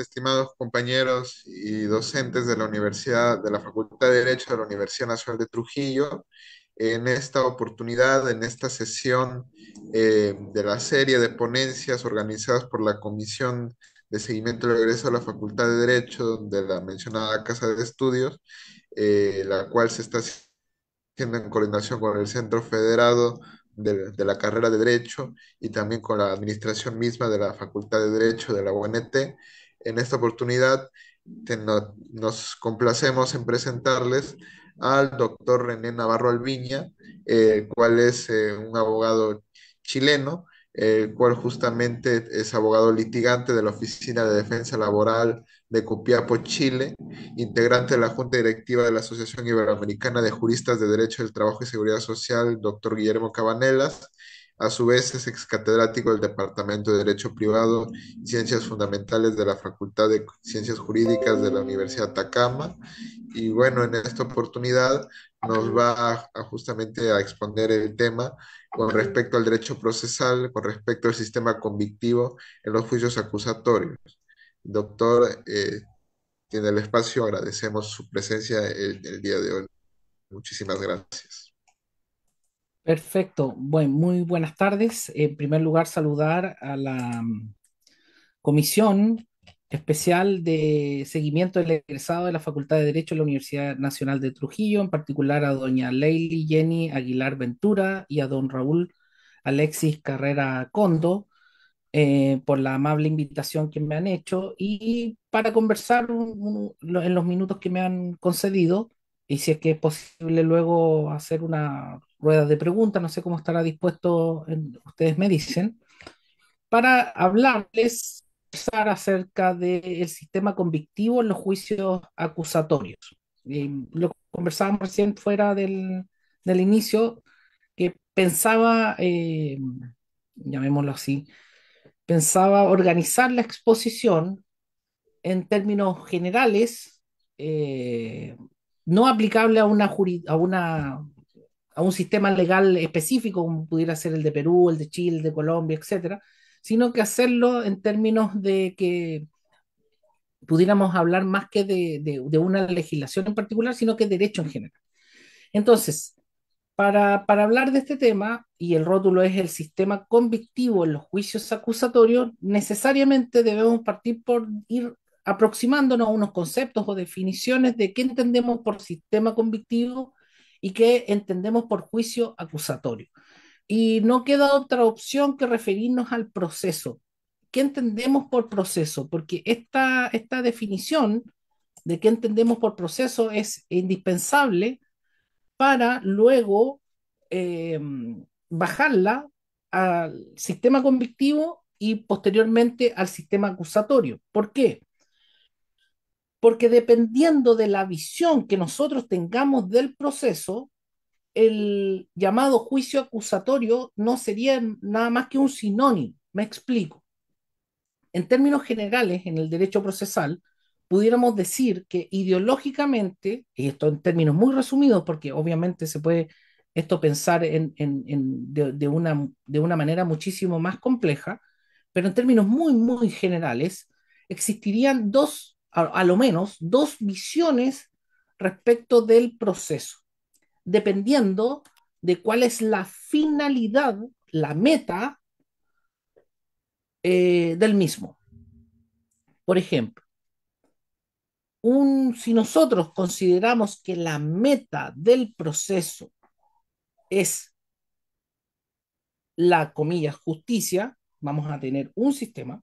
estimados compañeros y docentes de la Universidad, de la Facultad de Derecho de la Universidad Nacional de Trujillo, en esta oportunidad, en esta sesión eh, de la serie de ponencias organizadas por la Comisión de Seguimiento del Regreso a la Facultad de Derecho de la mencionada Casa de Estudios, eh, la cual se está haciendo en coordinación con el Centro Federado de, de, la carrera de Derecho y también con la administración misma de la Facultad de Derecho de la UNT. En esta oportunidad nos complacemos en presentarles al doctor René Navarro Alviña, el cual es eh, un abogado chileno, el cual justamente es abogado litigante de la Oficina de Defensa Laboral de Cupiapo, Chile, integrante de la Junta Directiva de la Asociación Iberoamericana de Juristas de Derecho del Trabajo y Seguridad Social, doctor Guillermo Cabanelas, a su vez es catedrático del Departamento de Derecho Privado y Ciencias Fundamentales de la Facultad de Ciencias Jurídicas de la Universidad de Atacama. Y bueno, en esta oportunidad nos va justamente a exponer el tema con respecto al derecho procesal, con respecto al sistema convictivo en los juicios acusatorios. Doctor, tiene eh, el espacio, agradecemos su presencia el día de hoy. Muchísimas gracias. Perfecto. Bueno, muy buenas tardes. En primer lugar, saludar a la mm, Comisión Especial de Seguimiento del Egresado de la Facultad de Derecho de la Universidad Nacional de Trujillo, en particular a doña Leili Jenny Aguilar Ventura y a don Raúl Alexis Carrera Condo, eh, por la amable invitación que me han hecho y para conversar en los minutos que me han concedido y si es que es posible luego hacer una ruedas de preguntas, no sé cómo estará dispuesto, ustedes me dicen, para hablarles acerca del sistema convictivo en los juicios acusatorios. lo conversábamos recién fuera del, del inicio, que pensaba, eh, llamémoslo así, pensaba organizar la exposición en términos generales, eh, no aplicable a una, a una a un sistema legal específico, como pudiera ser el de Perú, el de Chile, el de Colombia, etcétera, sino que hacerlo en términos de que pudiéramos hablar más que de, una legislación en particular, sino que derecho en general. Entonces, para, para, hablar de este tema, y el rótulo es el sistema convictivo en los juicios acusatorios, necesariamente debemos partir por ir aproximándonos a unos conceptos o definiciones de qué entendemos por sistema convictivo y que entendemos por juicio acusatorio. Y no queda otra opción que referirnos al proceso. ¿Qué entendemos por proceso? Porque esta, esta definición de qué entendemos por proceso es indispensable para luego eh, bajarla al sistema convictivo y posteriormente al sistema acusatorio. ¿Por qué? porque dependiendo de la visión que nosotros tengamos del proceso, el llamado juicio acusatorio no sería nada más que un sinónimo. Me explico. En términos generales, en el derecho procesal, pudiéramos decir que ideológicamente, y esto en términos muy resumidos, porque obviamente se puede esto pensar en, de, una, de una manera muchísimo más compleja, pero en términos muy, muy generales, existirían dos a, lo menos dos visiones respecto del proceso, dependiendo de cuál es la finalidad, la meta eh, del mismo. Por ejemplo, un, si nosotros consideramos que la meta del proceso es la comilla justicia, vamos a tener un sistema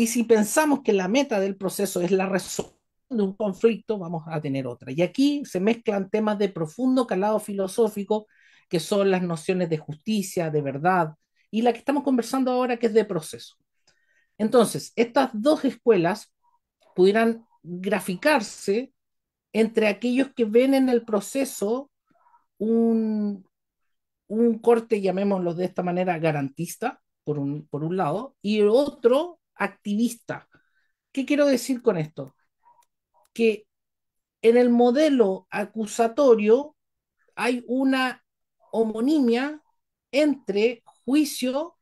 y si pensamos que la meta del proceso es la resolución de un conflicto, vamos a tener otra. Y aquí se mezclan temas de profundo calado filosófico, que son las nociones de justicia, de verdad, y la que estamos conversando ahora, que es de proceso. Entonces, estas dos escuelas pudieran graficarse entre aquellos que ven en el proceso un, un corte, llamémoslo de esta manera, garantista, por un, por un lado, y el otro activista. ¿Qué quiero decir con esto? Que en el modelo acusatorio hay una homonimia entre juicio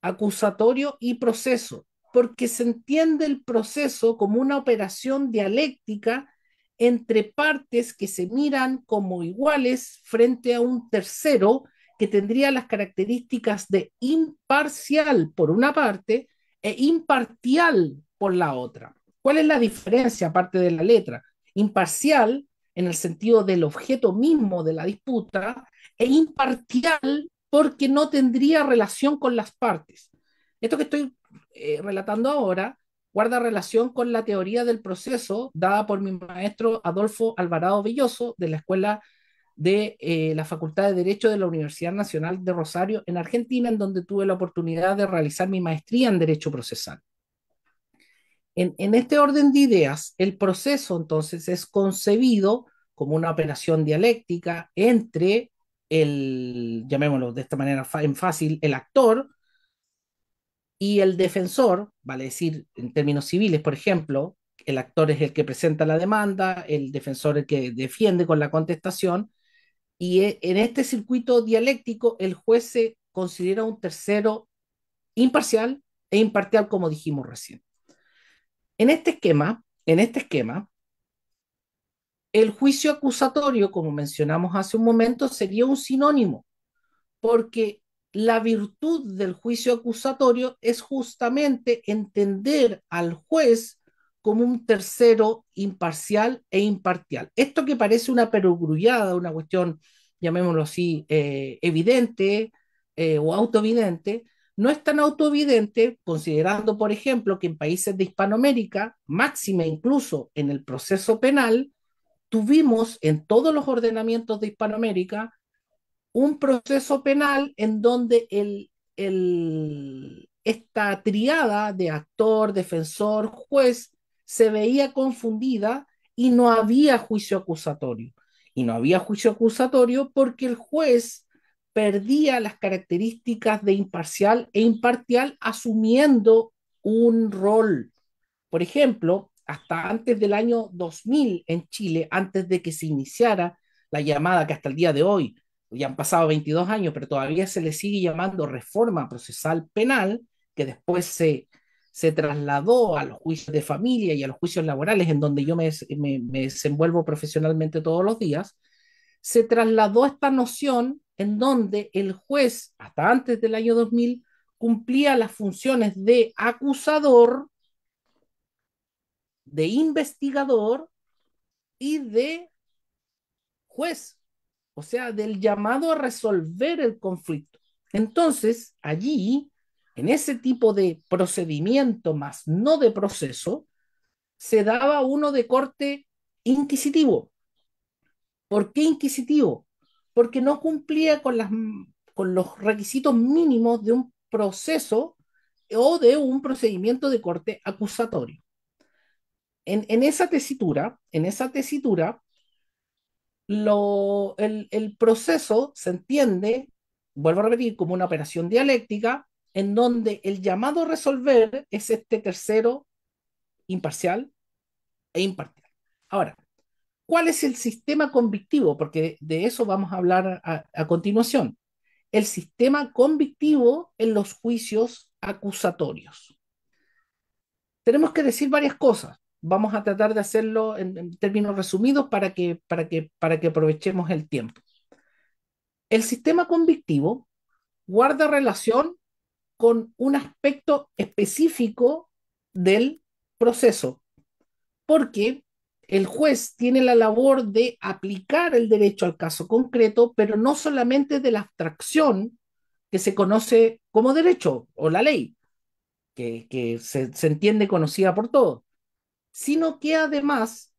acusatorio y proceso, porque se entiende el proceso como una operación dialéctica entre partes que se miran como iguales frente a un tercero que tendría las características de imparcial por una parte e imparcial por la otra. ¿Cuál es la diferencia aparte de la letra? Imparcial en el sentido del objeto mismo de la disputa e imparcial porque no tendría relación con las partes. Esto que estoy eh, relatando ahora guarda relación con la teoría del proceso dada por mi maestro Adolfo Alvarado Villoso de la Escuela de eh, la Facultad de Derecho de la Universidad Nacional de Rosario en Argentina, en donde tuve la oportunidad de realizar mi maestría en Derecho Procesal. En, en este orden de ideas, el proceso entonces es concebido como una operación dialéctica entre el, llamémoslo de esta manera en fácil, el actor y el defensor, vale decir, en términos civiles, por ejemplo, el actor es el que presenta la demanda, el defensor el que defiende con la contestación, y e, en este circuito dialéctico, el juez se considera un tercero imparcial e imparcial, como dijimos recién. En este esquema, en este esquema, el juicio acusatorio, como mencionamos hace un momento, sería un sinónimo, porque la virtud del juicio acusatorio es justamente entender al juez como un tercero imparcial e imparcial. Esto que parece una perogrullada, una cuestión, llamémoslo así, eh, evidente eh, o autovidente, no es tan autovidente considerando, por ejemplo, que en países de Hispanoamérica, máxima incluso en el proceso penal, tuvimos en todos los ordenamientos de Hispanoamérica un proceso penal en donde esta triada de actor, defensor, juez, se veía confundida y no había juicio acusatorio. Y no había juicio acusatorio porque el juez perdía las características de imparcial e imparcial asumiendo un rol. Por ejemplo, hasta antes del año 2000 en Chile, antes de que se iniciara la llamada que hasta el día de hoy, ya han pasado 22 años, pero todavía se le sigue llamando reforma procesal penal, que después se se trasladó a los juicios de familia y a los juicios laborales, en donde yo me, me, desenvuelvo profesionalmente todos los días, se trasladó esta noción en donde el juez, hasta antes del año 2000, cumplía las funciones de acusador, de investigador y de juez, o sea, del llamado a resolver el conflicto. Entonces, allí en ese tipo de procedimiento, más no de proceso, se daba uno de corte inquisitivo. ¿Por qué inquisitivo? Porque no cumplía con, las, con los requisitos mínimos de un proceso o de un procedimiento de corte acusatorio. En, esa tesitura, en esa tesitura, el, el proceso se entiende, vuelvo a repetir, como una operación dialéctica en donde el llamado a resolver es este tercero imparcial e imparcial. Ahora, ¿cuál es el sistema convictivo? Porque de eso vamos a hablar a, continuación. El sistema convictivo en los juicios acusatorios. Tenemos que decir varias cosas. Vamos a tratar de hacerlo en, términos resumidos para que, para, que, para que aprovechemos el tiempo. El sistema convictivo guarda relación con un aspecto específico del proceso, porque el juez tiene la labor de aplicar el derecho al caso concreto, pero no solamente de la abstracción que se conoce como derecho o la ley, que, se, se entiende conocida por todos, sino que además,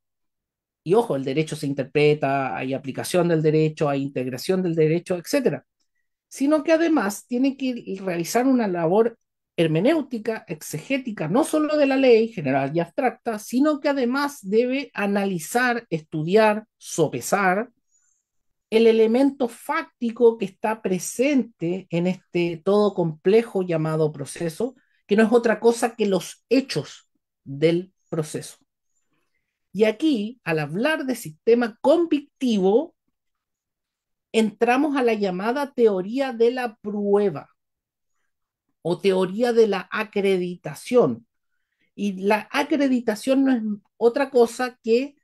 y ojo, el derecho se interpreta, hay aplicación del derecho, hay integración del derecho, etc sino que además tiene que realizar una labor hermenéutica, exegética, no solo de la ley general y abstracta, sino que además debe analizar, estudiar, sopesar el elemento fáctico que está presente en este todo complejo llamado proceso, que no es otra cosa que los hechos del proceso. Y aquí, al hablar de sistema convictivo, entramos a la llamada teoría de la prueba o teoría de la acreditación. Y la acreditación no es otra cosa que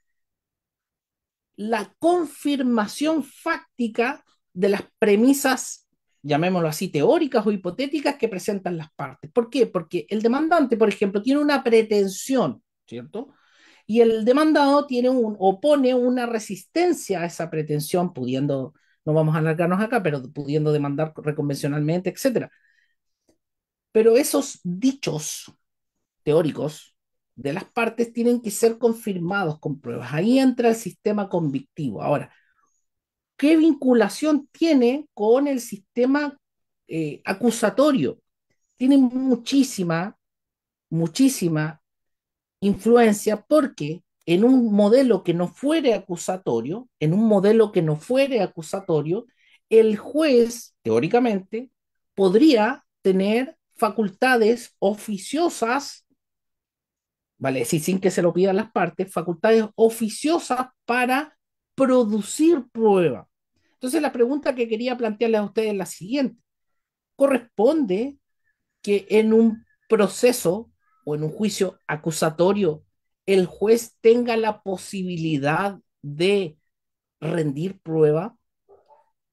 la confirmación fáctica de las premisas, llamémoslo así, teóricas o hipotéticas que presentan las partes. ¿Por qué? Porque el demandante, por ejemplo, tiene una pretensión, ¿cierto? Y el demandado tiene un, opone una resistencia a esa pretensión, pudiendo no vamos a alargarnos acá, pero pudiendo demandar reconvencionalmente, etc. Pero esos dichos teóricos de las partes tienen que ser confirmados con pruebas. Ahí entra el sistema convictivo. Ahora, ¿qué vinculación tiene con el sistema eh, acusatorio? Tiene muchísima, muchísima influencia porque en un modelo que no fuere acusatorio, en un modelo que no fuere acusatorio, el juez, teóricamente, podría tener facultades oficiosas, vale, sin que se lo pidan las partes, facultades oficiosas para producir prueba. Entonces, la pregunta que quería plantearles a ustedes es la siguiente. Corresponde que en un proceso o en un juicio acusatorio el juez tenga la posibilidad de rendir prueba?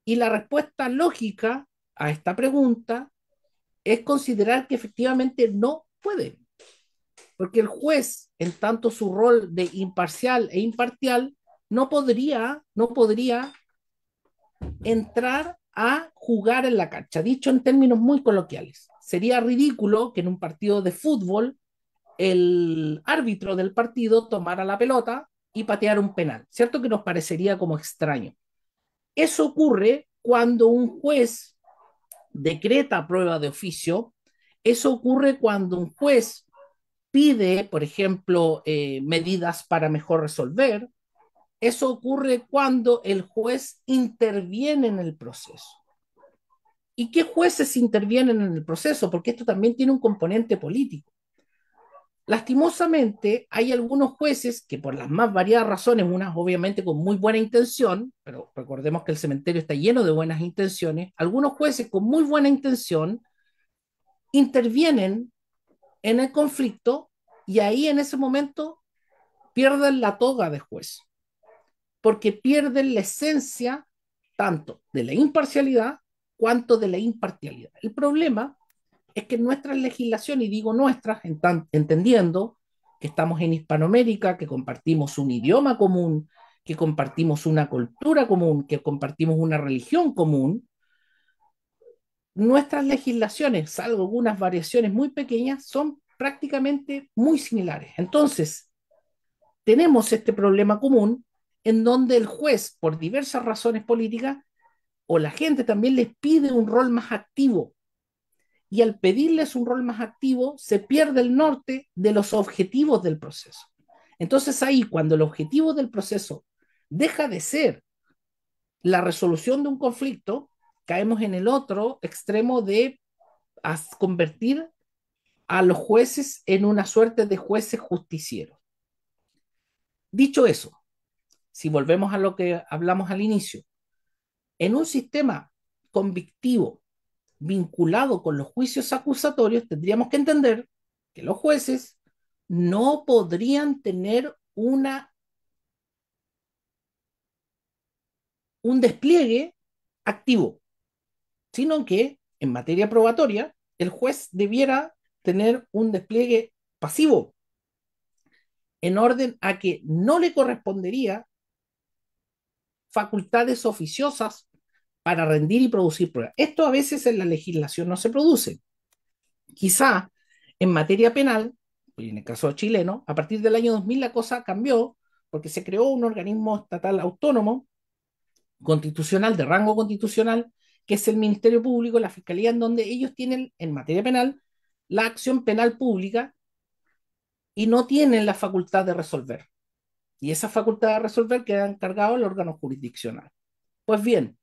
Y la respuesta lógica a esta pregunta es considerar que efectivamente no puede, porque el juez, en tanto su rol de imparcial e impartial, no podría, no podría entrar a jugar en la cancha. Dicho en términos muy coloquiales, sería ridículo que en un partido de fútbol el árbitro del partido tomara la pelota y patear un penal, ¿cierto? Que nos parecería como extraño. Eso ocurre cuando un juez decreta prueba de oficio, eso ocurre cuando un juez pide, por ejemplo, eh, medidas para mejor resolver, eso ocurre cuando el juez interviene en el proceso. ¿Y qué jueces intervienen en el proceso? Porque esto también tiene un componente político lastimosamente hay algunos jueces que por las más variadas razones, unas obviamente con muy buena intención, pero recordemos que el cementerio está lleno de buenas intenciones, algunos jueces con muy buena intención intervienen en el conflicto y ahí en ese momento pierden la toga de juez, porque pierden la esencia tanto de la imparcialidad cuanto de la imparcialidad. El problema es que nuestra legislación, y digo nuestras, entendiendo que estamos en Hispanoamérica, que compartimos un idioma común, que compartimos una cultura común, que compartimos una religión común, nuestras legislaciones, salvo algunas variaciones muy pequeñas, son prácticamente muy similares. Entonces, tenemos este problema común en donde el juez, por diversas razones políticas, o la gente también les pide un rol más activo y al pedirles un rol más activo se pierde el norte de los objetivos del proceso. Entonces ahí, cuando el objetivo del proceso deja de ser la resolución de un conflicto, caemos en el otro extremo de convertir a los jueces en una suerte de jueces justicieros. Dicho eso, si volvemos a lo que hablamos al inicio, en un sistema convictivo vinculado con los juicios acusatorios, tendríamos que entender que los jueces no podrían tener una un despliegue activo, sino que en materia probatoria el juez debiera tener un despliegue pasivo en orden a que no le correspondería facultades oficiosas para rendir y producir pruebas. Esto a veces en la legislación no se produce. Quizá en materia penal, y pues, en el caso chileno, a partir del año 2000 la cosa cambió porque se creó un organismo estatal autónomo constitucional, de rango constitucional, que es el Ministerio Público, la Fiscalía, en donde ellos tienen en materia penal la acción penal pública y no tienen la facultad de resolver. Y esa facultad de resolver queda encargada al órgano jurisdiccional. Pues bien,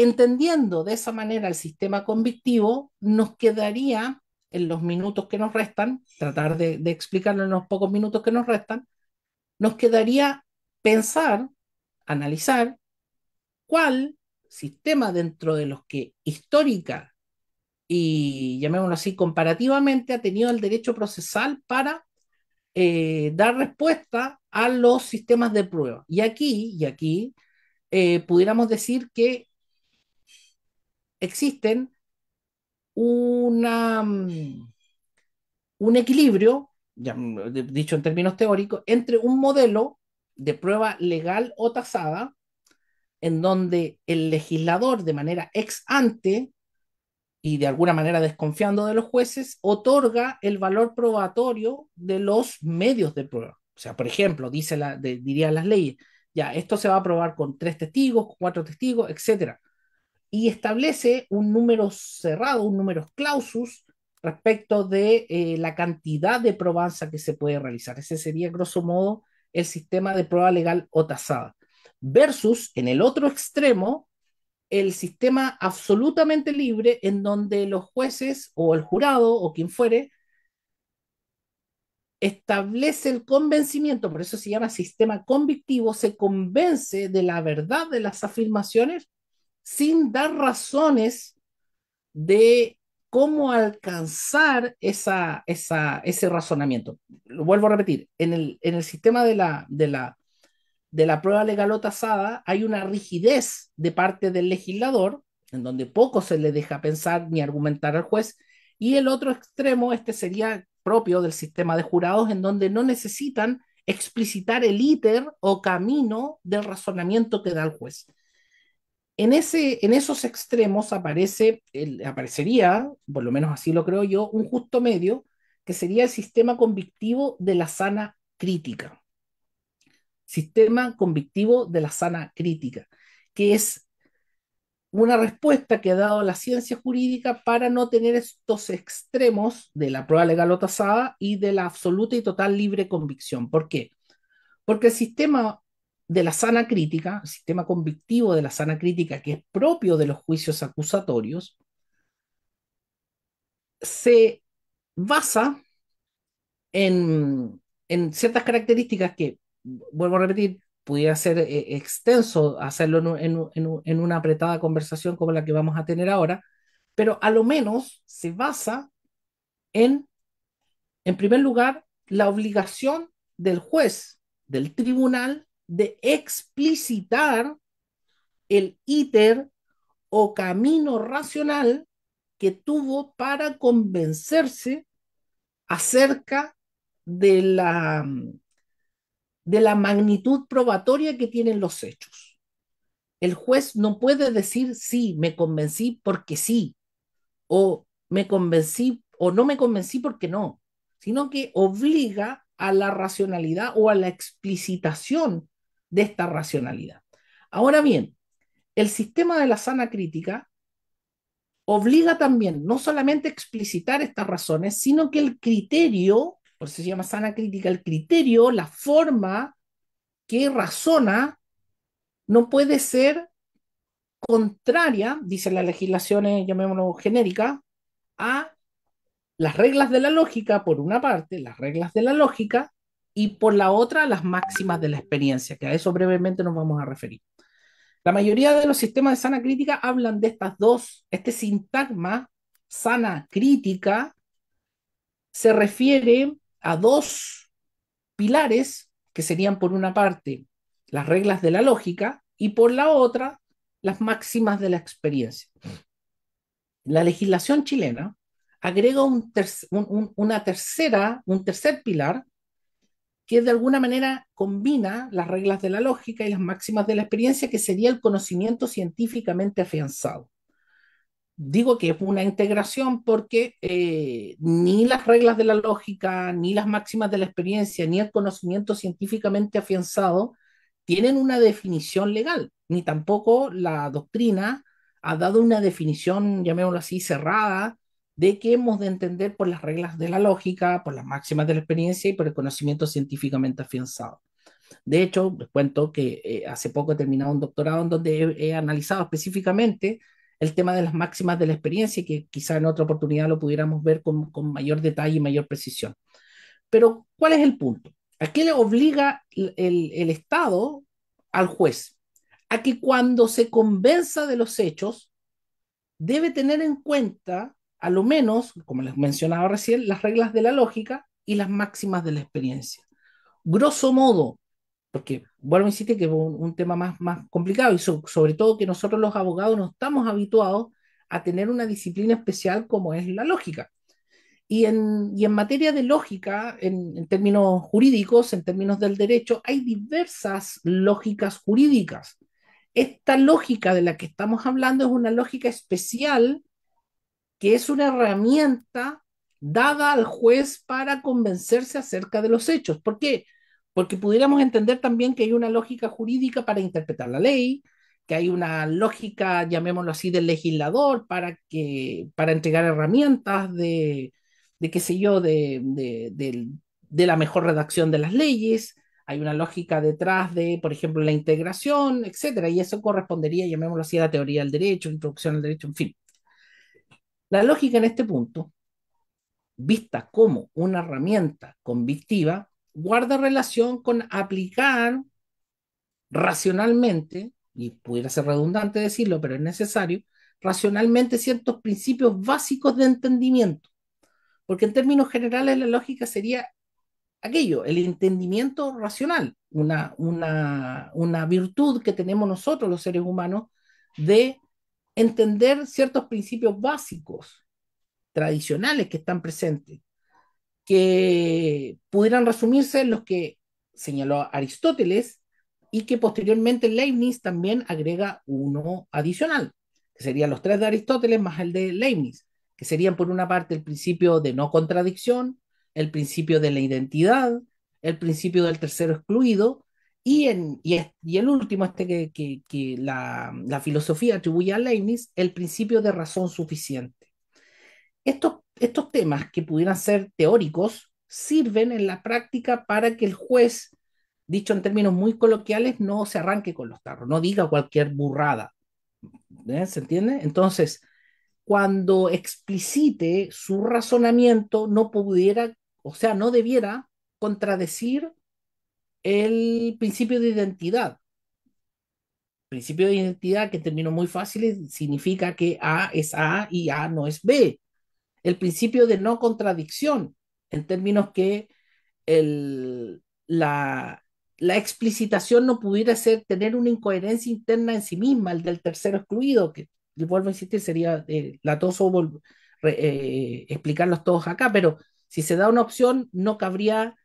Entendiendo de esa manera el sistema convictivo, nos quedaría en los minutos que nos restan, tratar de, explicarlo en los pocos minutos que nos restan, nos quedaría pensar, analizar cuál sistema dentro de los que histórica y llamémoslo así comparativamente ha tenido el derecho procesal para eh, dar respuesta a los sistemas de prueba. Y aquí, y aquí eh, pudiéramos decir que existen una, mm, un equilibrio, mm, dicho en términos teóricos, entre un modelo de prueba legal o tasada, en donde el legislador de manera ex ante y de alguna manera desconfiando de los jueces, otorga el valor probatorio de los medios de prueba. O sea, por ejemplo, dice la, dirían las leyes, ya, esto se va a probar con tres testigos, cuatro testigos, etc y establece un número cerrado, un número clausus respecto de eh, la cantidad de probanza que se puede realizar. Ese sería, grosso modo, el sistema de prueba legal o tasada. Versus, en el otro extremo, el sistema absolutamente libre en donde los jueces o el jurado o quien fuere establece el convencimiento, por eso se llama sistema convictivo, se convence de la verdad de las afirmaciones sin dar razones de cómo alcanzar esa, ese razonamiento. Lo vuelvo a repetir, en el, sistema de la, de, la, de la prueba legal o tasada hay una rigidez de parte del legislador, en donde poco se le deja pensar ni argumentar al juez, y el otro extremo, este sería propio del sistema de jurados, en donde no necesitan explicitar el íter o camino del razonamiento que da el juez en, ese, en esos extremos aparece, aparecería, por lo menos así lo creo yo, un justo medio que sería el sistema convictivo de la sana crítica. Sistema convictivo de la sana crítica, que es una respuesta que ha dado la ciencia jurídica para no tener estos extremos de la prueba legal o tasada y de la absoluta y total libre convicción. ¿Por qué? Porque el sistema de la sana crítica, sistema convictivo de la sana crítica que es propio de los juicios acusatorios, se basa en, ciertas características que, vuelvo a repetir, pudiera ser eh, extenso hacerlo en, en una apretada conversación como la que vamos a tener ahora, pero a lo menos se basa en, en primer lugar, la obligación del juez, del tribunal, de explicitar el íter o camino racional que tuvo para convencerse acerca de la, de la magnitud probatoria que tienen los hechos. El juez no puede decir, sí, me convencí porque sí, o me convencí o no me convencí porque no, sino que obliga a la racionalidad o a la explicitación de esta racionalidad. Ahora bien, el sistema de la sana crítica obliga también no solamente a explicitar estas razones, sino que el criterio, por eso se llama sana crítica, el criterio, la forma que razona, no puede ser contraria, dicen la legislaciones, eh, llamémoslo genérica, a las reglas de la lógica, por una parte, las reglas de la lógica, y por la otra las máximas de la experiencia, que a eso brevemente nos vamos a referir. La mayoría de los sistemas de sana crítica hablan de estas dos. Este sintagma, sana crítica, se refiere a dos pilares que serían por una parte las reglas de la lógica y por la otra las máximas de la experiencia. La legislación chilena agrega un una tercera, un tercer pilar que de alguna manera combina las reglas de la lógica y las máximas de la experiencia, que sería el conocimiento científicamente afianzado. Digo que es una integración porque eh, ni las reglas de la lógica, ni las máximas de la experiencia, ni el conocimiento científicamente afianzado tienen una definición legal, ni tampoco la doctrina ha dado una definición, llamémoslo así, cerrada de que hemos de entender por las reglas de la lógica, por las máximas de la experiencia y por el conocimiento científicamente afianzado. De hecho, les cuento que eh, hace poco he terminado un doctorado en donde he, analizado específicamente el tema de las máximas de la experiencia y que quizá en otra oportunidad lo pudiéramos ver con, mayor detalle y mayor precisión. Pero, ¿cuál es el punto? ¿A qué le obliga el Estado al juez? A que cuando se convenza de los hechos, debe tener en cuenta a lo menos, como les mencionaba recién, las reglas de la lógica y las máximas de la experiencia. Grosso modo, porque vuelvo a insistir que es un, tema más, más complicado y sobre todo que nosotros los abogados no estamos habituados a tener una disciplina especial como es la lógica. Y en, en materia de lógica, en, términos jurídicos, en términos del derecho, hay diversas lógicas jurídicas. Esta lógica de la que estamos hablando es una lógica especial que es una herramienta dada al juez para convencerse acerca de los hechos. ¿Por qué? Porque pudiéramos entender también que hay una lógica jurídica para interpretar la ley, que hay una lógica, llamémoslo así, del legislador para, que, para entregar herramientas de, de qué sé yo, de, de, la mejor redacción de las leyes, hay una lógica detrás de, por ejemplo, la integración, etcétera, y eso correspondería, llamémoslo así, a la teoría del derecho, introducción al derecho, en fin. La lógica en este punto, vista como una herramienta convictiva, guarda relación con aplicar racionalmente, y pudiera ser redundante decirlo, pero es necesario, racionalmente ciertos principios básicos de entendimiento. Porque en términos generales la lógica sería aquello, el entendimiento racional, una, una, una virtud que tenemos nosotros los seres humanos de entender ciertos principios básicos, tradicionales que están presentes, que pudieran resumirse en los que señaló Aristóteles y que posteriormente Leibniz también agrega uno adicional, que serían los tres de Aristóteles más el de Leibniz, que serían por una parte el principio de no contradicción, el principio de la identidad, el principio del tercero excluido y, el último, este que, la, filosofía atribuye a Leibniz, el principio de razón suficiente. Estos, estos temas que pudieran ser teóricos sirven en la práctica para que el juez, dicho en términos muy coloquiales, no se arranque con los tarros, no diga cualquier burrada. ¿Eh? ¿Se entiende? Entonces, cuando explicite su razonamiento, no pudiera, o sea, no debiera contradecir el principio de identidad. principio de identidad, que en términos muy fáciles significa que A es A y A no es B. El principio de no contradicción, en términos que la, la explicitación no pudiera ser tener una incoherencia interna en sí misma, el del tercero excluido, que vuelvo a insistir, sería la eh, latoso eh, explicarlos todos acá, pero si se da una opción, no cabría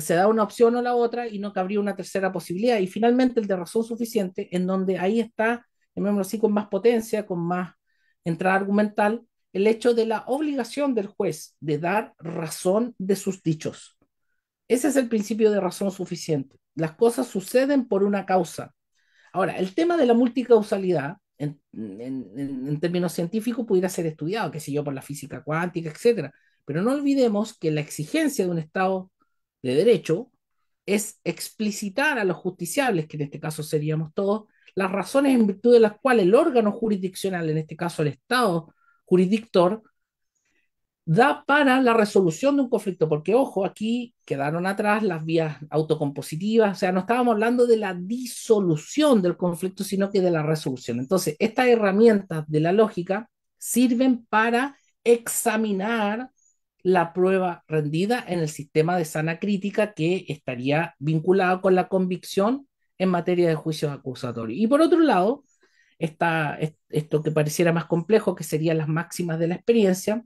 se da una opción o la otra y no cabría una tercera posibilidad. Y finalmente el de razón suficiente, en donde ahí está, menos así, con más potencia, con más entrada argumental, el hecho de la obligación del juez de dar razón de sus dichos. Ese es el principio de razón suficiente. Las cosas suceden por una causa. Ahora, el tema de la multicausalidad, en, términos científicos, pudiera ser estudiado, que sé yo, por la física cuántica, etcétera. Pero no olvidemos que la exigencia de un estado de derecho es explicitar a los justiciables, que en este caso seríamos todos, las razones en virtud de las cuales el órgano jurisdiccional, en este caso el Estado jurisdictor, da para la resolución de un conflicto, porque ojo, aquí quedaron atrás las vías autocompositivas, o sea, no estábamos hablando de la disolución del conflicto, sino que de la resolución. Entonces, estas herramientas de la lógica sirven para examinar la prueba rendida en el sistema de sana crítica que estaría vinculado con la convicción en materia de juicios acusatorios. Y por otro lado, está esto que pareciera más complejo, que serían las máximas de la experiencia,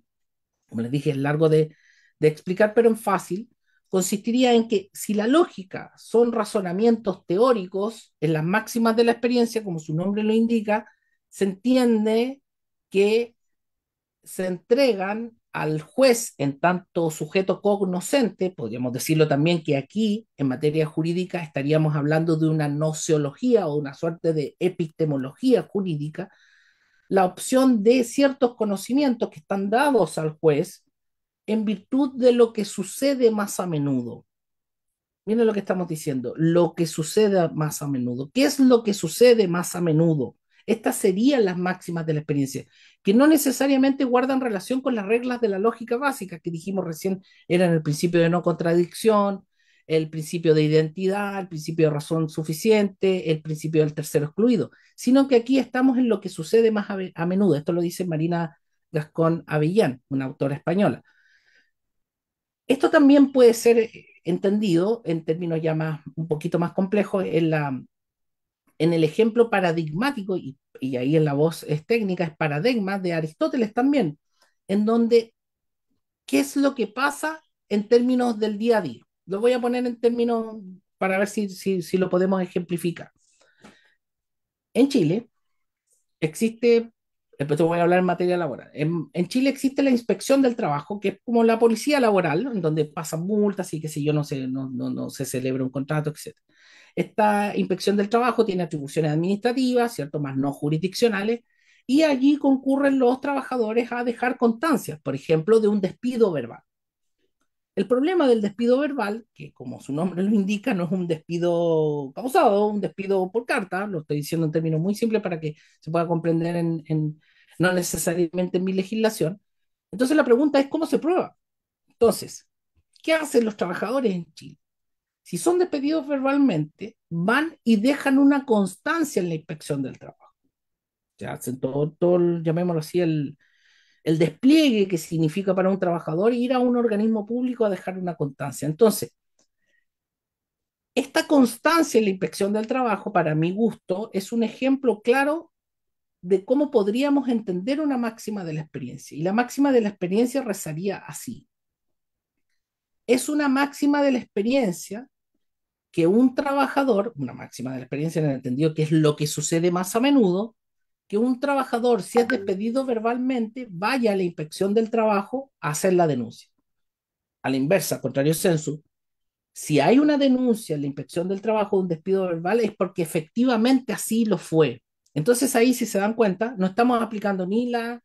como les dije, es largo de, de explicar, pero en fácil, consistiría en que si la lógica son razonamientos teóricos en las máximas de la experiencia, como su nombre lo indica, se entiende que se entregan al juez en tanto sujeto cognoscente, podríamos decirlo también que aquí en materia jurídica estaríamos hablando de una nociología o una suerte de epistemología jurídica, la opción de ciertos conocimientos que están dados al juez en virtud de lo que sucede más a menudo. Miren lo que estamos diciendo, lo que sucede más a menudo. ¿Qué es lo que sucede más a menudo? Estas serían las máximas de la experiencia, que no necesariamente guardan relación con las reglas de la lógica básica que dijimos recién, eran el principio de no contradicción, el principio de identidad, el principio de razón suficiente, el principio del tercero excluido, sino que aquí estamos en lo que sucede más a, menudo. Esto lo dice Marina Gascón Avellán, una autora española. Esto también puede ser entendido en términos ya más, un poquito más complejos en la en el ejemplo paradigmático, y, ahí en la voz es técnica, es paradigma de Aristóteles también, en donde, ¿qué es lo que pasa en términos del día a día? Lo voy a poner en términos para ver si, si, si lo podemos ejemplificar. En Chile existe, después voy a hablar en materia laboral, en, Chile existe la inspección del trabajo, que es como la policía laboral, en donde pasan multas y que si yo no se, no, no, no se celebra un contrato, etc. Esta inspección del trabajo tiene atribuciones administrativas, ¿cierto? Más no jurisdiccionales, y allí concurren los trabajadores a dejar constancias, por ejemplo, de un despido verbal. El problema del despido verbal, que como su nombre lo indica, no es un despido causado, un despido por carta, lo estoy diciendo en términos muy simples para que se pueda comprender no necesariamente en mi legislación. Entonces la pregunta es, ¿cómo se prueba? Entonces, ¿qué hacen los trabajadores en Chile? Si son despedidos verbalmente, van y dejan una constancia en la inspección del trabajo. Ya hacen todo, todo llamémoslo así, el, el despliegue que significa para un trabajador ir a un organismo público a dejar una constancia. Entonces, esta constancia en la inspección del trabajo, para mi gusto, es un ejemplo claro de cómo podríamos entender una máxima de la experiencia. Y la máxima de la experiencia rezaría así es una máxima de la experiencia que un trabajador, una máxima de la experiencia en el entendido que es lo que sucede más a menudo, que un trabajador, si es despedido verbalmente, vaya a la inspección del trabajo a hacer la denuncia. A la inversa, contrario censo, si hay una denuncia en la inspección del trabajo de un despido verbal es porque efectivamente así lo fue. Entonces ahí, si se dan cuenta, no estamos aplicando ni la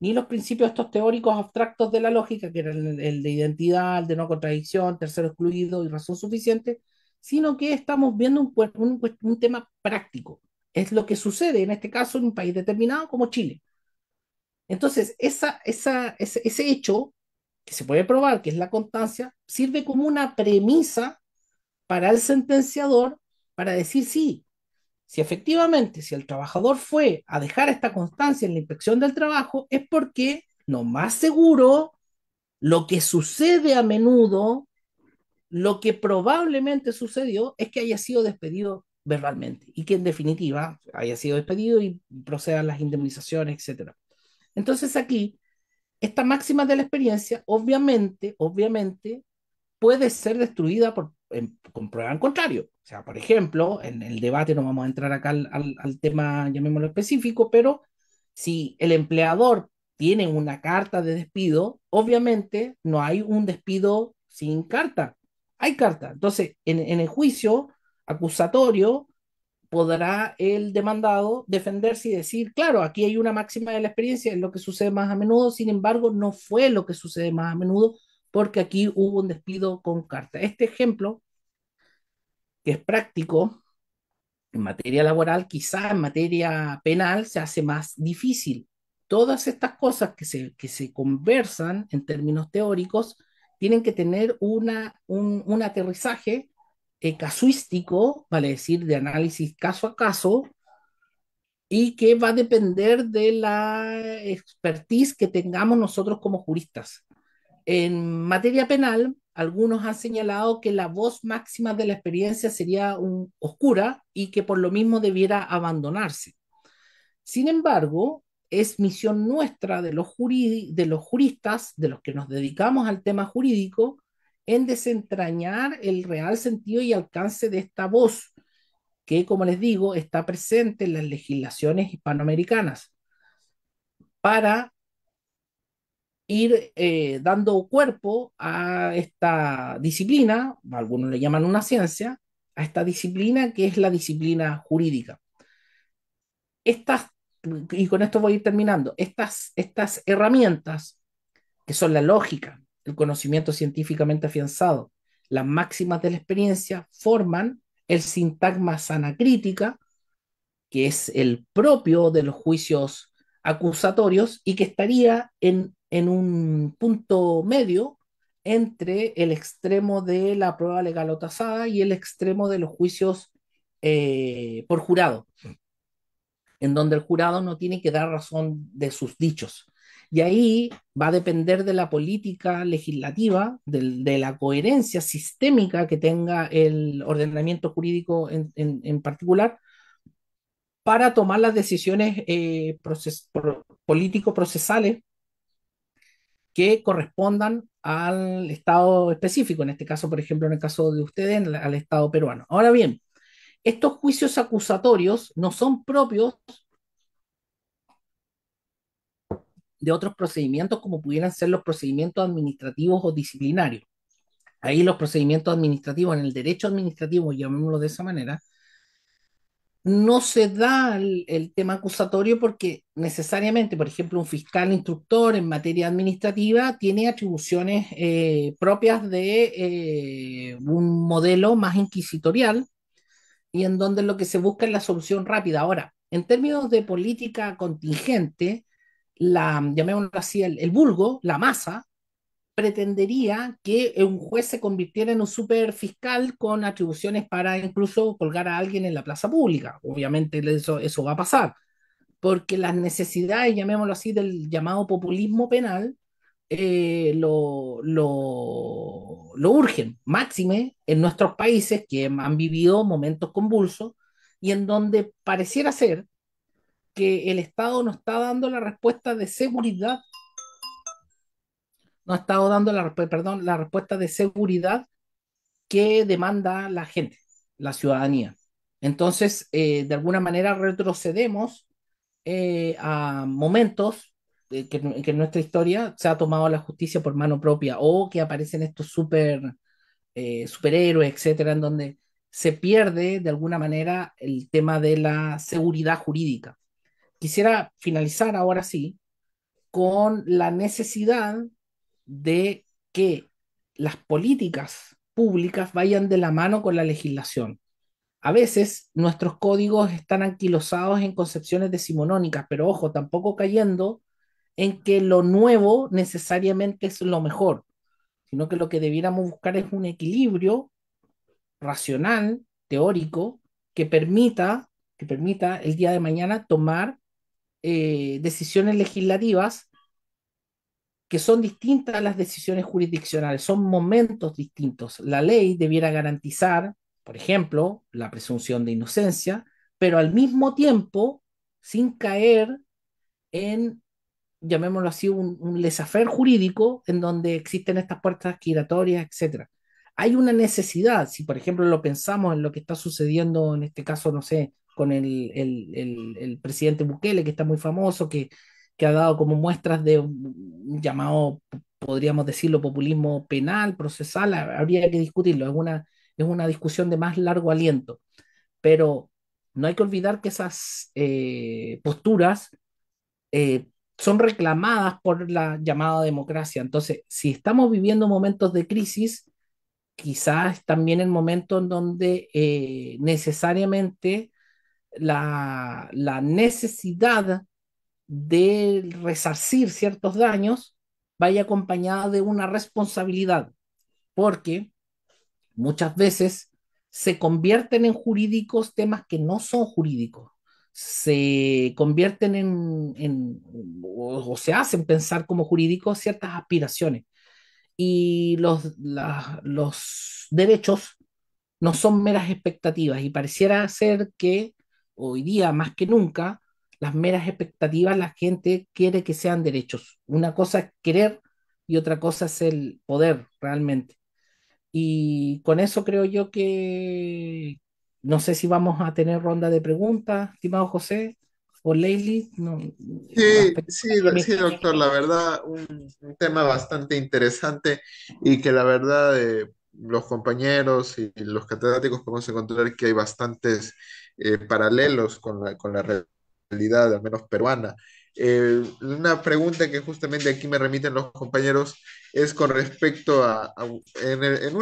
ni los principios estos teóricos abstractos de la lógica, que era el, de identidad, el de no contradicción, tercero excluido y razón suficiente, sino que estamos viendo un, tema práctico. Es lo que sucede en este caso en un país determinado como Chile. Entonces, ese hecho que se puede probar, que es la constancia, sirve como una premisa para el sentenciador para decir, sí, si efectivamente, si el trabajador fue a dejar esta constancia en la inspección del trabajo, es porque lo más seguro, lo que sucede a menudo, lo que probablemente sucedió es que haya sido despedido verbalmente y que en definitiva haya sido despedido y procedan las indemnizaciones, etc. Entonces aquí, esta máxima de la experiencia, obviamente, obviamente, puede ser destruida por, con prueba en contrario. O sea, por ejemplo, en el debate no vamos a entrar acá al, tema, llamémoslo específico, pero si el empleador tiene una carta de despido, obviamente no hay un despido sin carta. Hay carta. Entonces, en, en el juicio acusatorio, podrá el demandado defenderse y decir, claro, aquí hay una máxima de la experiencia, es lo que sucede más a menudo, sin embargo, no fue lo que sucede más a menudo porque aquí hubo un despido con carta. Este ejemplo que es práctico, en materia laboral, quizá en materia penal se hace más difícil. Todas estas cosas que se, conversan en términos teóricos tienen que tener una, un, aterrizaje eh, casuístico, vale decir, de análisis caso a caso, y que va a depender de la expertise que tengamos nosotros como juristas. En materia penal, algunos han señalado que la voz máxima de la experiencia sería oscura y que por lo mismo debiera abandonarse. Sin embargo, es misión nuestra de los, de los juristas, de los que nos dedicamos al tema jurídico, en desentrañar el real sentido y alcance de esta voz, que, como les digo, está presente en las legislaciones hispanoamericanas, para ir eh, dando cuerpo a esta disciplina, algunos le llaman una ciencia, a esta disciplina que es la disciplina jurídica. Estas, y con esto voy a ir terminando, estas, estas herramientas, que son la lógica, el conocimiento científicamente afianzado, las máximas de la experiencia, forman el sintagma sana crítica, que es el propio de los juicios acusatorios y que estaría en en un punto medio entre el extremo de la prueba legal o tasada y el extremo de los juicios eh, por jurado, en donde el jurado no tiene que dar razón de sus dichos. Y ahí va a depender de la política legislativa, de, la coherencia sistémica que tenga el ordenamiento jurídico en, particular, para tomar las decisiones eh, político-procesales que correspondan al estado específico, en este caso, por ejemplo, en el caso de ustedes, al estado peruano. Ahora bien, estos juicios acusatorios no son propios de otros procedimientos como pudieran ser los procedimientos administrativos o disciplinarios. Ahí los procedimientos administrativos, en el derecho administrativo, llamémoslo de esa manera, no se da el, tema acusatorio porque necesariamente, por ejemplo, un fiscal instructor en materia administrativa tiene atribuciones eh, propias de eh, un modelo más inquisitorial y en donde lo que se busca es la solución rápida. Ahora, en términos de política contingente, la, llamémoslo así, el vulgo, la masa, pretendería que un juez se convirtiera en un super fiscal con atribuciones para incluso colgar a alguien en la plaza pública. Obviamente eso, eso va a pasar, porque las necesidades, llamémoslo así, del llamado populismo penal eh, lo, lo, lo urgen, máxime en nuestros países que han vivido momentos convulsos y en donde pareciera ser que el Estado no está dando la respuesta de seguridad no ha estado dando la, perdón, la respuesta de seguridad que demanda la gente, la ciudadanía. Entonces, eh, de alguna manera retrocedemos eh, a momentos en eh, que, en nuestra historia se ha tomado la justicia por mano propia o que aparecen estos superhéroes, etcétera, en donde se pierde de alguna manera el tema de la seguridad jurídica. Quisiera finalizar ahora sí con la necesidad de que las políticas públicas vayan de la mano con la legislación. A veces nuestros códigos están anquilosados en concepciones decimonónicas, pero ojo, tampoco cayendo en que lo nuevo necesariamente es lo mejor, sino que lo que debiéramos buscar es un equilibrio racional, teórico, que permita, que permita el día de mañana tomar eh, decisiones legislativas que son distintas a las decisiones jurisdiccionales, son momentos distintos. La ley debiera garantizar, por ejemplo, la presunción de inocencia, pero al mismo tiempo, sin caer en, llamémoslo así, un, un lesafer jurídico en donde existen estas puertas giratorias, etc. Hay una necesidad, si por ejemplo lo pensamos en lo que está sucediendo en este caso, no sé, con el, el presidente Bukele, que está muy famoso, que que ha dado como muestras de un llamado, podríamos decirlo, populismo penal, procesal, habría que discutirlo, es una, es una discusión de más largo aliento, pero no hay que olvidar que esas eh, posturas eh, son reclamadas por la llamada democracia. Entonces, si estamos viviendo momentos de crisis, quizás también el momento en donde eh, necesariamente la, la, necesidad de resarcir ciertos daños vaya acompañada de una responsabilidad, porque muchas veces se convierten en jurídicos temas que no son jurídicos, se convierten en, en o, se hacen pensar como jurídicos ciertas aspiraciones y los, los derechos no son meras expectativas y pareciera ser que hoy día más que nunca las meras expectativas, la gente quiere que sean derechos. Una cosa es querer y otra cosa es el poder realmente. Y con eso creo yo que no sé si vamos a tener ronda de preguntas, estimado José o Leili. sí, sí, doctor, la verdad, un, un, tema bastante interesante y que la verdad eh, los compañeros y los catedráticos podemos encontrar que hay bastantes eh, paralelos con la, con la al menos peruana. Eh, una pregunta que justamente aquí me remiten los compañeros es con respecto a, en,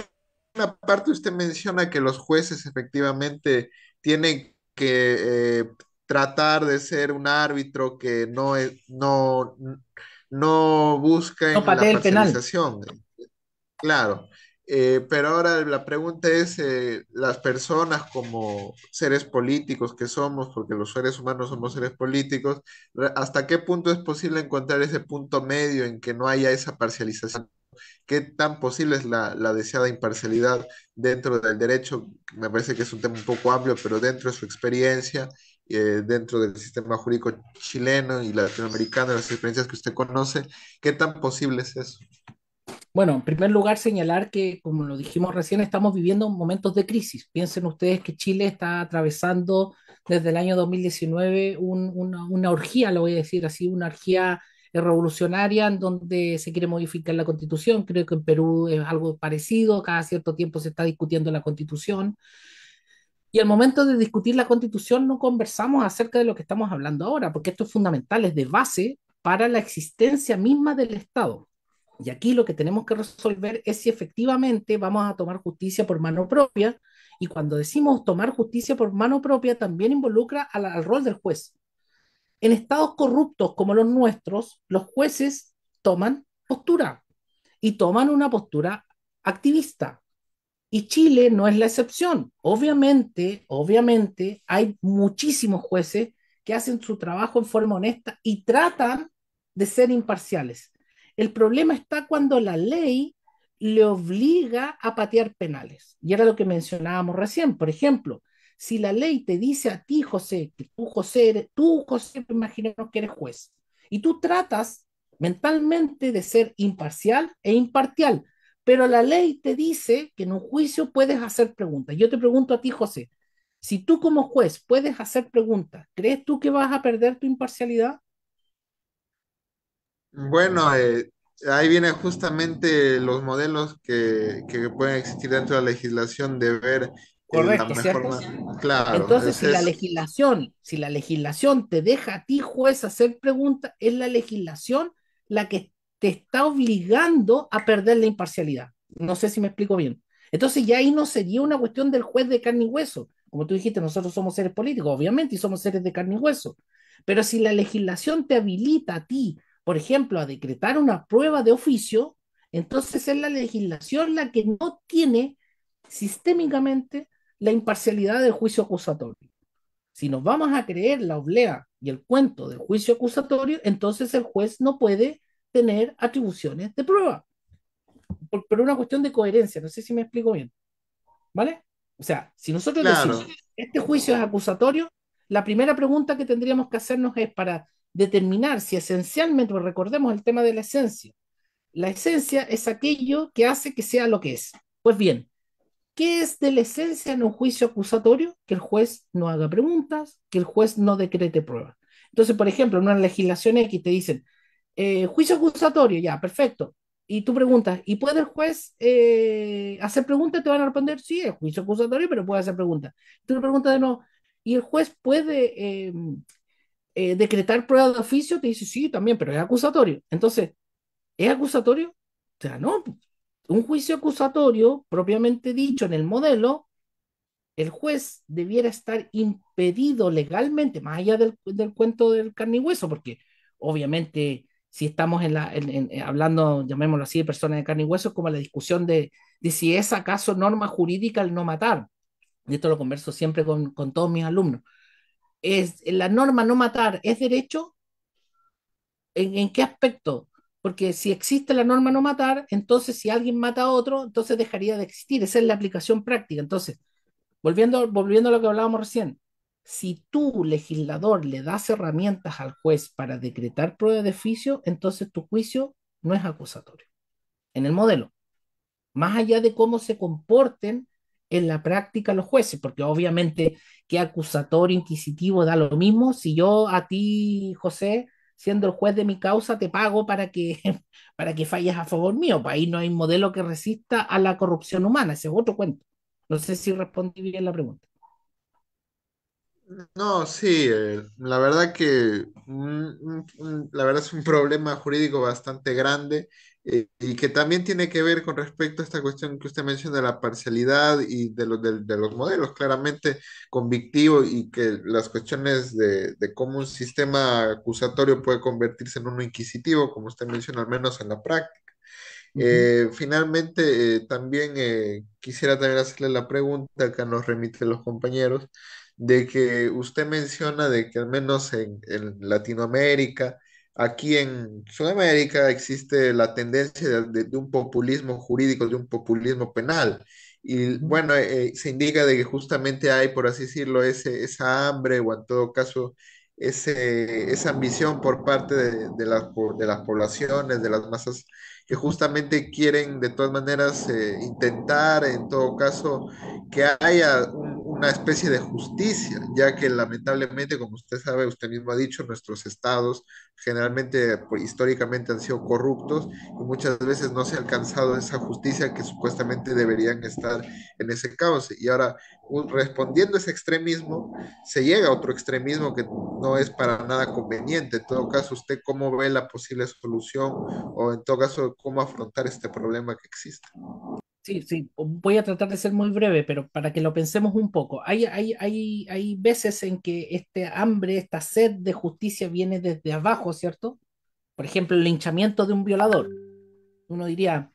una parte usted menciona que los jueces efectivamente tienen que eh, tratar de ser un árbitro que no, e, no, no busca en la penalización. Claro. Eh, pero ahora la pregunta es, eh, las personas como seres políticos que somos, porque los seres humanos somos seres políticos, ¿hasta qué punto es posible encontrar ese punto medio en que no haya esa parcialización? ¿Qué tan posible es la, deseada imparcialidad dentro del derecho? Me parece que es un tema un poco amplio, pero dentro de su experiencia, eh, dentro del sistema jurídico chileno y latinoamericano, las experiencias que usted conoce, ¿qué tan posible es eso? Bueno, en primer lugar, señalar que, como lo dijimos recién, estamos viviendo momentos de crisis. Piensen ustedes que Chile está atravesando desde el año 2019 una, una orgía, lo voy a decir así, una orgía revolucionaria en donde se quiere modificar la constitución. Creo que en Perú es algo parecido, cada cierto tiempo se está discutiendo la constitución. Y al momento de discutir la constitución no conversamos acerca de lo que estamos hablando ahora, porque esto es fundamental, es de base para la existencia misma del Estado. Y aquí lo que tenemos que resolver es si efectivamente vamos a tomar justicia por mano propia. Y cuando decimos tomar justicia por mano propia, también involucra al, rol del juez. En estados corruptos como los nuestros, los jueces toman postura y toman una postura activista. Y Chile no es la excepción. Obviamente, obviamente, hay muchísimos jueces que hacen su trabajo en forma honesta y tratan de ser imparciales. El problema está cuando la ley le obliga a patear penales. Y era lo que mencionábamos recién. Por ejemplo, si la ley te dice a ti, José, que tú, José, eres, tú, José, que eres juez, y tú tratas mentalmente de ser imparcial e imparcial, pero la ley te dice que en un juicio puedes hacer preguntas. Yo te pregunto a ti, José, si tú como juez puedes hacer preguntas, ¿crees tú que vas a perder tu imparcialidad? Bueno, eh, ahí viene justamente los modelos que, que, pueden existir dentro de la legislación de ver Correcto, la mejor Claro. Entonces, si la legislación, si la legislación te deja a ti, juez, hacer preguntas, es la legislación la que te está obligando a perder la imparcialidad. No sé si me explico bien. Entonces ya ahí no sería una cuestión del juez de carne y hueso. Como tú dijiste, nosotros somos seres políticos, obviamente, y somos seres de carne y hueso. Pero si la legislación te habilita a ti por ejemplo, a decretar una prueba de oficio, entonces es la legislación la que no tiene sistémicamente la imparcialidad del juicio acusatorio. Si nos vamos a creer la oblea y el cuento del juicio acusatorio, entonces el juez no puede tener atribuciones de prueba. Por, una cuestión de coherencia, no sé si me explico bien. ¿Vale? O sea, si nosotros decimos decimos este juicio es acusatorio, la primera pregunta que tendríamos que hacernos es para determinar si esencialmente, recordemos el tema de la esencia, la esencia es aquello que hace que sea lo que es. Pues bien, ¿qué es de la esencia en un juicio acusatorio? Que el juez no haga preguntas, que el juez no decrete pruebas. Entonces, por ejemplo, en una legislación X te dicen, eh, juicio acusatorio, ya, perfecto. Y tú preguntas, ¿y puede el juez eh, hacer preguntas? Te van a responder, sí, es juicio acusatorio, pero puede hacer preguntas. Tú le preguntas de no, ¿y el juez puede em, eh, decretar prueba de oficio, te dice, sí, también, pero es acusatorio. Entonces, ¿es acusatorio? O sea, no. Pues, un juicio acusatorio, propiamente dicho en el modelo, el juez debiera estar impedido legalmente, más allá del, cuento del carne y hueso, porque obviamente si estamos en la, eh, hablando, llamémoslo así, de personas de carne y hueso, es como la discusión de, de, si es acaso norma jurídica el no matar. Y esto lo converso siempre con, con todos mis alumnos es la norma no matar es derecho? ¿En, qué aspecto? Porque si existe la norma no matar, entonces si alguien mata a otro, entonces dejaría de existir. Esa es la aplicación práctica. Entonces, volviendo, volviendo a lo que hablábamos recién, si tú, legislador, le das herramientas al juez para decretar prueba de oficio, entonces tu juicio no es acusatorio. En el modelo, más allá de cómo se comporten en la práctica los jueces, porque obviamente que acusatorio, inquisitivo, da lo mismo. Si yo a ti, José, siendo el juez de mi causa, te pago para que, para que falles a favor mío. Para pues ahí no hay modelo que resista a la corrupción humana. Ese es otro cuento. No sé si respondí bien la pregunta. No, sí, eh, la verdad que la verdad es un problema jurídico bastante grande eh, y que también tiene que ver con respecto a esta cuestión que usted menciona de la parcialidad y de, los los modelos, claramente convictivo y que las cuestiones de, de, cómo un sistema acusatorio puede convertirse en uno inquisitivo, como usted menciona, al menos en la práctica. Eh, finalmente, eh, también quisiera también hacerle la pregunta que nos remite los compañeros, de que usted menciona de que al menos en Latinoamérica, Aquí en Sudamérica existe la tendencia de, un populismo jurídico, de un populismo penal. Y bueno, eh, eh, se indica de que justamente hay, por así decirlo, ese, esa hambre o en todo caso ese, esa ambición por parte de, las, de las poblaciones, de las masas, que justamente quieren de todas maneras eh, intentar, en todo caso, que haya un, una especie de justicia, ya que lamentablemente, como usted sabe, usted mismo ha dicho, nuestros estados generalmente pues, históricamente han sido corruptos y muchas veces no se ha alcanzado esa justicia que supuestamente deberían estar en ese caos, Y ahora, respondiendo a ese extremismo, se llega a otro extremismo que no es para nada conveniente. En todo caso, ¿usted cómo ve la posible solución o en todo caso, cómo afrontar este problema que existe? Sí, sí, voy a tratar de ser muy breve, pero para que lo pensemos un poco. Hay, hay, hay, hay veces en que este hambre, esta sed de justicia viene desde abajo, ¿cierto? Por ejemplo, el linchamiento de un violador. Uno diría,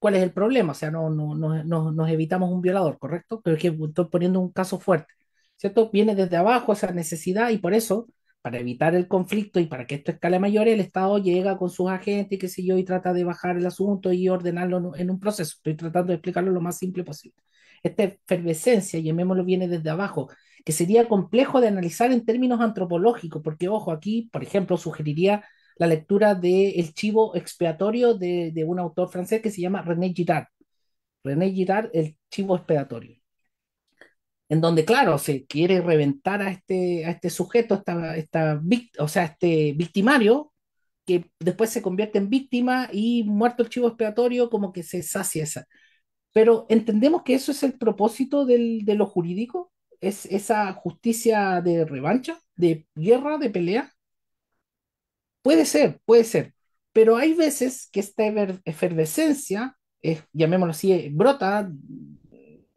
¿cuál es el problema? O sea, no, no, no, nos evitamos un violador, ¿correcto? Pero es que estoy poniendo un caso fuerte, ¿cierto? Viene desde abajo esa necesidad y por eso para evitar el conflicto y para que esto escale mayor, el Estado llega con sus agentes, qué sé yo, y trata de bajar el asunto y ordenarlo en un proceso. Estoy tratando de explicarlo lo más simple posible. Esta efervescencia, llamémoslo, viene desde abajo, que sería complejo de analizar en términos antropológicos, porque, ojo, aquí, por ejemplo, sugeriría la lectura de El chivo expiatorio de, de un autor francés que se llama René Girard. René Girard, El chivo expiatorio en donde, claro, se quiere reventar a este, a este sujeto, esta, esta o sea, este victimario, que después se convierte en víctima y muerto el chivo expiatorio, como que se sacia esa. Pero entendemos que eso es el propósito de lo jurídico, es esa justicia de revancha, de guerra, de pelea. Puede ser, puede ser, pero hay veces que esta efervescencia, es, llamémoslo así, brota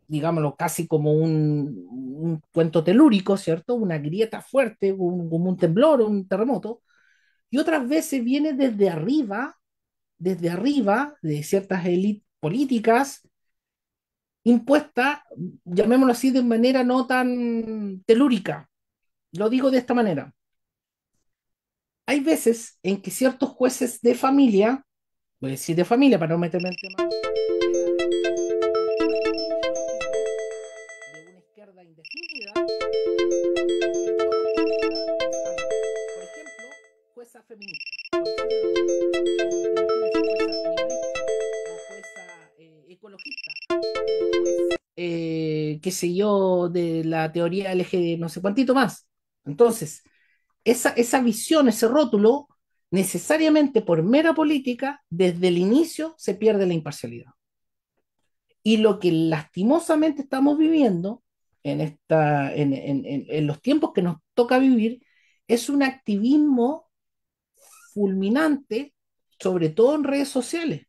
digámoslo, casi como un, cuento telúrico, ¿cierto? Una grieta fuerte, como un temblor, un terremoto. Y otras veces viene desde arriba, desde arriba de ciertas élites políticas, impuesta, llamémoslo así, de manera no tan telúrica. Lo digo de esta manera. Hay veces en que ciertos jueces de familia, voy a decir de familia para no meterme en feminista. ecologista, eh, qué sé yo, de la teoría de no sé cuántito más. Entonces, esa, esa visión, ese rótulo, necesariamente por mera política, desde el inicio se pierde la imparcialidad. Y lo que lastimosamente estamos viviendo en, esta, en, en, en los tiempos que nos toca vivir es un activismo fulminante, sobre todo en redes sociales,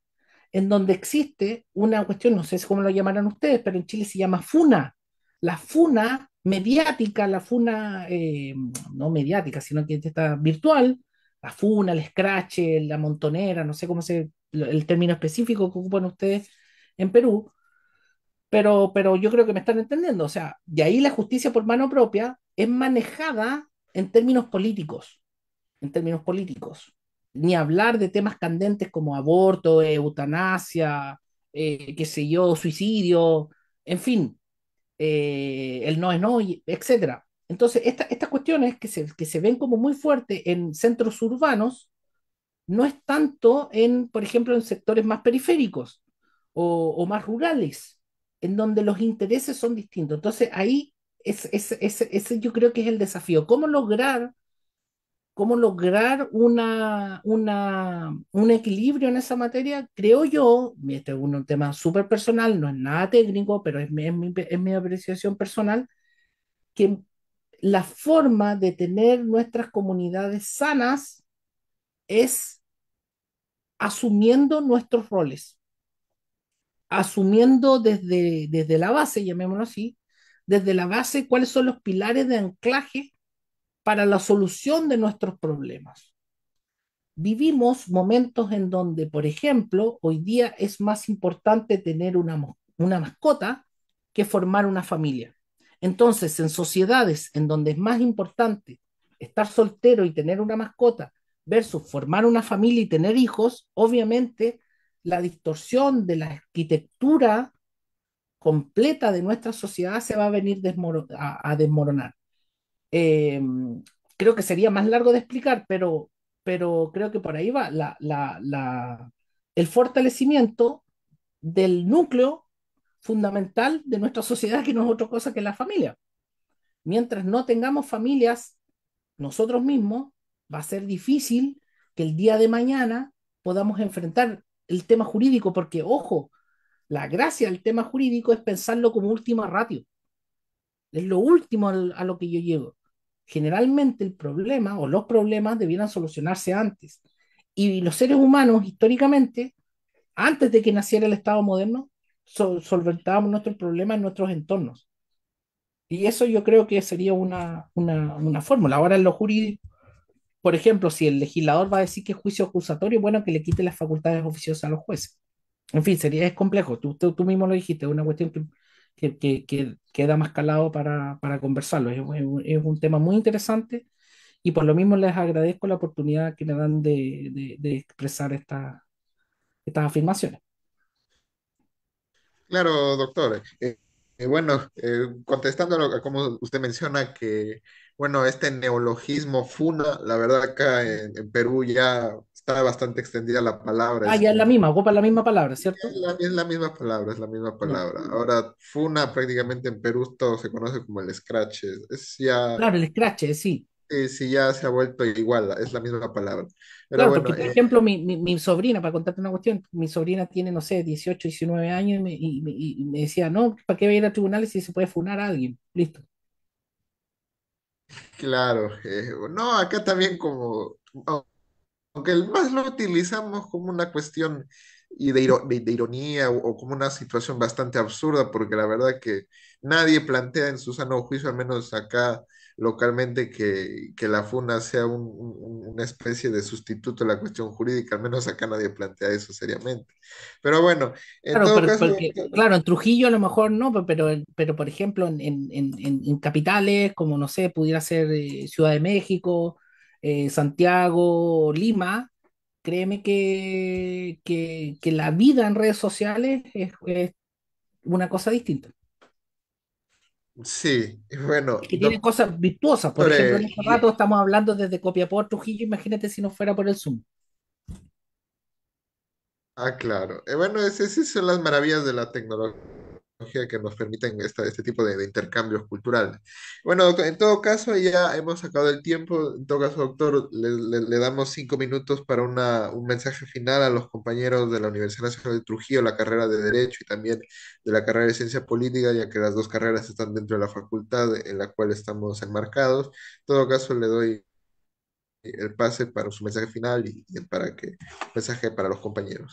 en donde existe una cuestión, no sé cómo lo llamarán ustedes, pero en Chile se llama FUNA, la FUNA mediática, la FUNA, eh, no mediática, sino que está virtual, la FUNA, el Scratch, la Montonera, no sé cómo se, el término específico que ocupan ustedes en Perú, pero, pero yo creo que me están entendiendo, o sea, de ahí la justicia por mano propia es manejada en términos políticos, en términos políticos ni hablar de temas candentes como aborto, eh, eutanasia, eh, qué sé yo, suicidio, en fin, eh, el no es no, etc. Entonces, estas cuestiones que se, ven como muy fuertes en centros urbanos, no es tanto en, por ejemplo, en sectores más periféricos o, más rurales, en donde los intereses son distintos. Entonces, ahí es, yo creo que es el desafío, cómo lograr cómo lograr una, una, un equilibrio en esa materia, creo yo, este es un tema súper personal, no es nada técnico, pero es mi, mi, apreciación personal, que la forma de tener nuestras comunidades sanas es asumiendo nuestros roles, asumiendo desde, desde la base, llamémoslo así, desde la base cuáles son los pilares de anclaje para la solución de nuestros problemas. Vivimos momentos en donde, por ejemplo, hoy día es más importante tener una, una mascota que formar una familia. Entonces, en sociedades en donde es más importante estar soltero y tener una mascota versus formar una familia y tener hijos, obviamente la distorsión de la arquitectura completa de nuestra sociedad se va a venir a desmoronar. Em, creo que sería más largo de explicar, pero, pero creo que por ahí va el fortalecimiento del núcleo fundamental de nuestra sociedad, que no es otra cosa que la familia. Mientras no tengamos familias nosotros mismos, va a ser difícil que el día de mañana podamos enfrentar el tema jurídico, porque, ojo, la gracia del tema jurídico es pensarlo como última ratio. Es lo último a lo que yo llego generalmente el problema o los problemas debieran solucionarse antes. Y los seres humanos, históricamente, antes de que naciera el Estado moderno, solventábamos nuestros problemas en nuestros entornos. Y eso yo creo que sería una, una, fórmula. Ahora en lo jurídico, por ejemplo, si el legislador va a decir que es juicio acusatorio, bueno, que le quite las facultades oficiosas a los jueces. En fin, sería, es complejo. tú, tú mismo lo dijiste, es una cuestión que que, queda más calado para, para conversarlo. Es, un, tema muy interesante y por lo mismo les agradezco la oportunidad que me dan de, de, expresar esta, estas afirmaciones. Claro, doctor. Eh, eh bueno, eh, contestando como usted menciona que, bueno, este neologismo FUNA, la verdad acá en Perú ya está bastante extendida la palabra. Ah, ya es la misma, ocupa la misma palabra, ¿cierto? Es la, es la misma palabra, es la misma palabra. Ahora, Funa prácticamente en Perú todo se conoce como el scratch. Es ya... Claro, el scratch, eh, sí. Sí, ya se ha vuelto igual, es la misma palabra. claro, porque, por eh, ejemplo, mi, sobrina, para contarte una cuestión, mi sobrina tiene, no sé, 18, 19 años y me, decía, no, ¿para qué va a ir a tribunales si se puede funar a alguien? Listo. Claro, eh, no, acá también como, aunque más lo utilizamos como una cuestión y de, ironía o, como una situación bastante absurda, porque la verdad que nadie plantea en su sano juicio, al menos acá localmente, que, que la FUNA sea un, una especie de sustituto a la cuestión jurídica, al menos acá nadie plantea eso seriamente. Pero bueno, en claro, claro, en Trujillo a lo mejor no, pero, pero por ejemplo en, en, en, en capitales como, no sé, pudiera ser eh, Ciudad de México eh, Santiago, Lima, créeme que, la vida en redes sociales es, una cosa distinta. Sí, bueno. y tiene cosas virtuosas. Por ejemplo, en este rato estamos hablando desde Copiapó Trujillo. Imagínate si no fuera por el Zoom. Ah, claro. Eh, bueno, esas son las maravillas de la tecnología que nos permiten este tipo de, intercambios culturales. Bueno, en todo caso, ya hemos sacado el tiempo. En todo caso, doctor, le, damos cinco minutos para un mensaje final a los compañeros de la Universidad Nacional de Trujillo, la carrera de Derecho y también de la carrera de Ciencia Política, ya que las dos carreras están dentro de la facultad en la cual estamos enmarcados. En todo caso, le doy el pase para su mensaje final y, y para que mensaje para los compañeros.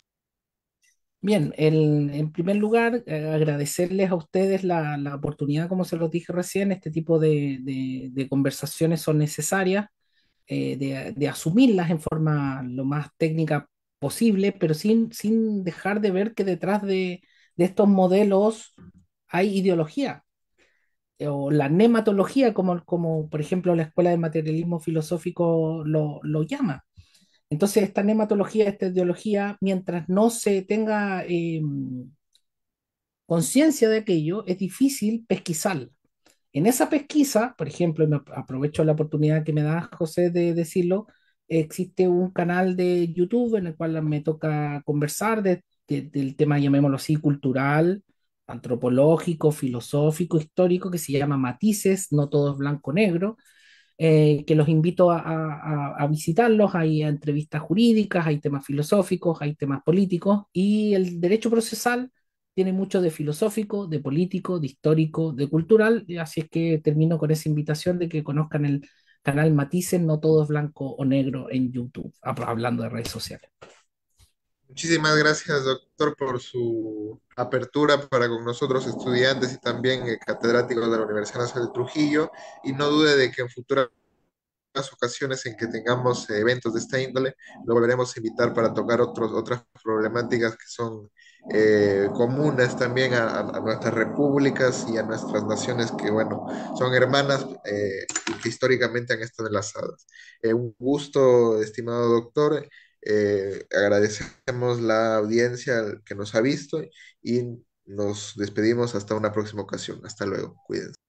Bien, en primer lugar, eh, agradecerles a ustedes la, oportunidad, como se lo dije recién, este tipo de, conversaciones son necesarias, eh, de, asumirlas en forma lo más técnica posible, pero sin, dejar de ver que detrás de, estos modelos hay ideología eh, o la nematología, como, por ejemplo la Escuela de Materialismo Filosófico lo llama entonces, esta nematología, esta ideología, mientras no se tenga em, conciencia de aquello, es difícil pesquisarla. En esa pesquisa, por ejemplo, aprovecho la oportunidad que me da José de decirlo, existe un canal de YouTube en el cual me toca conversar del tema, llamémoslo así, cultural, antropológico, filosófico, histórico, que se llama Matices, no todo es blanco-negro, eh, que los invito a, visitarlos. Hay entrevistas jurídicas, hay temas filosóficos, hay temas políticos y el derecho procesal tiene mucho de filosófico, de político, de histórico, de cultural. Así es que termino con esa invitación de que conozcan el canal Matizen, no todo es blanco o negro en YouTube, hablando de redes sociales. Muchísimas gracias, doctor, por su apertura para con nosotros, estudiantes y también catedráticos de la Universidad Nacional de Trujillo. Y no dude de que en futuras ocasiones en que tengamos eventos de esta índole, lo volveremos a invitar para tocar otros, otras problemáticas que son eh, comunes también a, a, nuestras repúblicas y a nuestras naciones que, bueno, son hermanas eh, y que históricamente han estado enlazadas. Eh, un gusto, estimado doctor. Eh, agradecemos la audiencia que nos ha visto y nos despedimos hasta una próxima ocasión. Hasta luego. Cuídense.